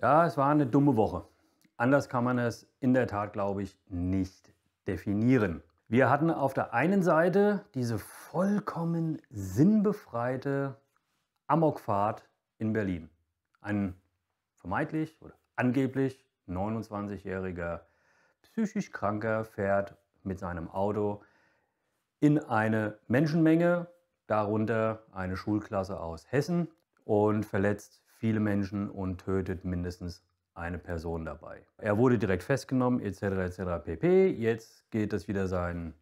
Ja, es war eine dumme Woche. Anders kann man es in der Tat, glaube ich, nicht definieren. Wir hatten auf der einen Seite diese vollkommen sinnbefreite Amokfahrt in Berlin. Ein vermeintlich oder angeblich 29-jähriger psychisch kranker fährt mit seinem Auto in eine Menschenmenge, darunter eine Schulklasse aus Hessen und verletzt viele Menschen und tötet mindestens eine Person dabei. Er wurde direkt festgenommen, etc. etc. pp. Jetzt geht es wieder seinen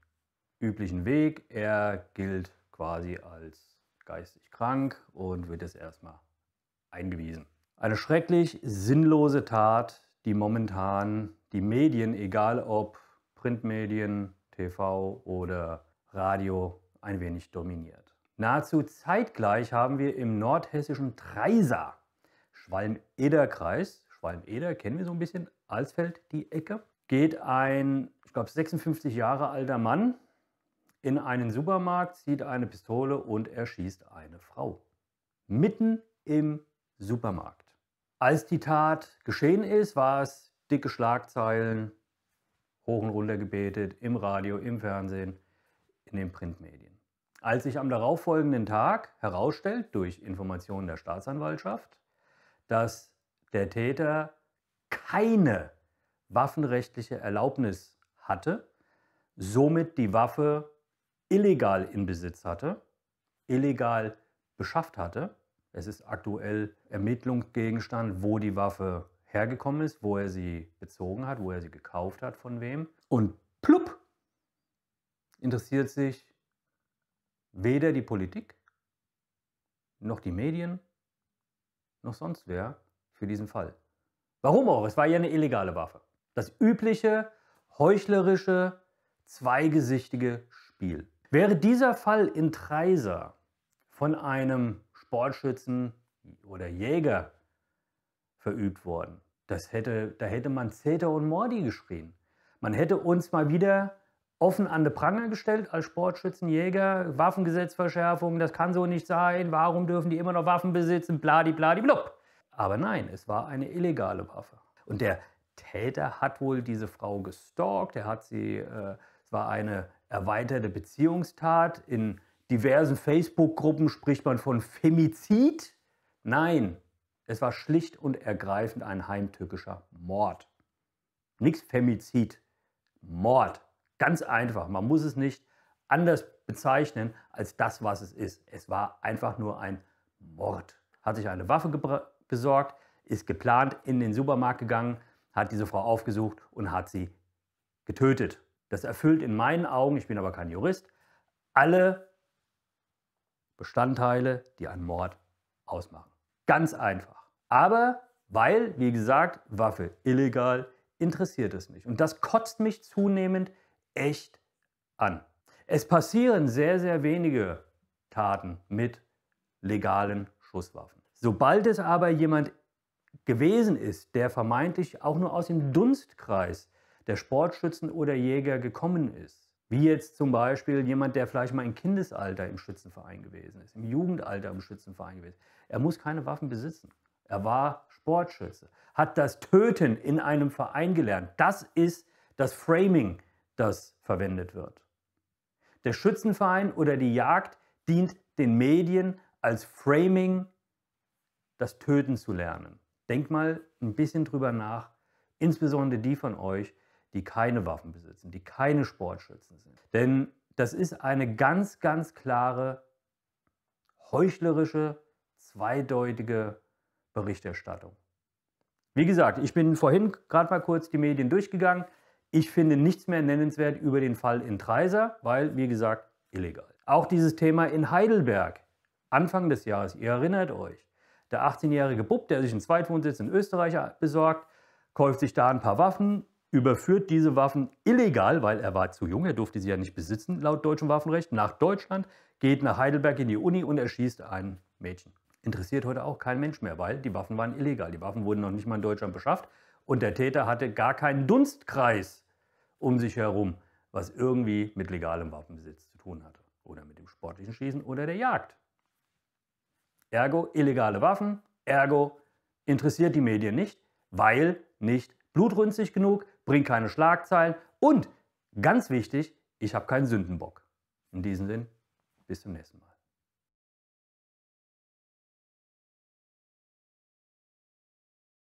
üblichen Weg. Er gilt quasi als geistig krank und wird jetzt erstmal eingewiesen. Eine schrecklich sinnlose Tat, die momentan die Medien, egal ob Printmedien, TV oder Radio, ein wenig dominiert. Nahezu zeitgleich haben wir im nordhessischen Treiser Schwalm-Eder-Kreis, Schwalm-Eder kennen wir so ein bisschen, Alsfeld, die Ecke, geht ein, ich glaube, 56 Jahre alter Mann in einen Supermarkt, zieht eine Pistole und erschießt eine Frau. Mitten im Supermarkt. Als die Tat geschehen ist, war es dicke Schlagzeilen, hoch und runter gebetet, im Radio, im Fernsehen, in den Printmedien. Als sich am darauffolgenden Tag herausstellt, durch Informationen der Staatsanwaltschaft, dass der Täter keine waffenrechtliche Erlaubnis hatte, somit die Waffe illegal in Besitz hatte, illegal beschafft hatte. Es ist aktuell Ermittlungsgegenstand, wo die Waffe hergekommen ist, wo er sie bezogen hat, wo er sie gekauft hat, von wem. Und plupp interessiert sich weder die Politik noch die Medien noch sonst wer für diesen Fall. Warum auch? Es war ja eine illegale Waffe. Das übliche, heuchlerische, zweigesichtige Spiel. Wäre dieser Fall in Treiser von einem Sportschützen oder Jäger verübt worden, das hätte, da hätte man Zeter und Mordi geschrien. Man hätte uns mal wieder offen an die Pranger gestellt als Sportschützenjäger. Waffengesetzverschärfung, das kann so nicht sein. Warum dürfen die immer noch Waffen besitzen? Bladibladiblub. Aber nein, es war eine illegale Waffe. Und der Täter hat wohl diese Frau gestalkt. Er hat sie, äh, es war eine erweiterte Beziehungstat. In diversen Facebook-Gruppen spricht man von Femizid. Nein, es war schlicht und ergreifend ein heimtückischer Mord. Nichts Femizid, Mord. Ganz einfach, man muss es nicht anders bezeichnen als das, was es ist. Es war einfach nur ein Mord. Hat sich eine Waffe besorgt, ist geplant in den Supermarkt gegangen, hat diese Frau aufgesucht und hat sie getötet. Das erfüllt in meinen Augen, ich bin aber kein Jurist, alle Bestandteile, die einen Mord ausmachen. Ganz einfach. Aber weil, wie gesagt, Waffe illegal, interessiert es mich. Und das kotzt mich zunehmend echt an. Es passieren sehr, sehr wenige Taten mit legalen Schusswaffen. Sobald es aber jemand gewesen ist, der vermeintlich auch nur aus dem Dunstkreis der Sportschützen oder Jäger gekommen ist, wie jetzt zum Beispiel jemand, der vielleicht mal im Kindesalter im Schützenverein gewesen ist, im Jugendalter im Schützenverein gewesen ist. Er muss keine Waffen besitzen. Er war Sportschütze, hat das Töten in einem Verein gelernt. Das ist das Framing das verwendet wird. Der Schützenverein oder die Jagd dient den Medien als Framing, das Töten zu lernen. Denkt mal ein bisschen drüber nach, insbesondere die von euch, die keine Waffen besitzen, die keine Sportschützen sind. Denn das ist eine ganz, ganz klare, heuchlerische, zweideutige Berichterstattung. Wie gesagt, ich bin vorhin gerade mal kurz die Medien durchgegangen. Ich finde nichts mehr nennenswert über den Fall in Treiser, weil, wie gesagt, illegal. Auch dieses Thema in Heidelberg, Anfang des Jahres, ihr erinnert euch, der 18-jährige Bub, der sich einen Zweitwohnsitz in Österreich besorgt, kauft sich da ein paar Waffen, überführt diese Waffen illegal, weil er war zu jung, er durfte sie ja nicht besitzen, laut deutschem Waffenrecht, nach Deutschland, geht nach Heidelberg in die Uni und erschießt ein Mädchen. Interessiert heute auch kein Mensch mehr, weil die Waffen waren illegal. Die Waffen wurden noch nicht mal in Deutschland beschafft und der Täter hatte gar keinen Dunstkreis um sich herum, was irgendwie mit legalem Waffenbesitz zu tun hatte oder mit dem sportlichen Schießen oder der Jagd. Ergo illegale Waffen, ergo interessiert die Medien nicht, weil nicht blutrünstig genug, bringt keine Schlagzeilen und ganz wichtig, ich habe keinen Sündenbock. In diesem Sinn, bis zum nächsten Mal.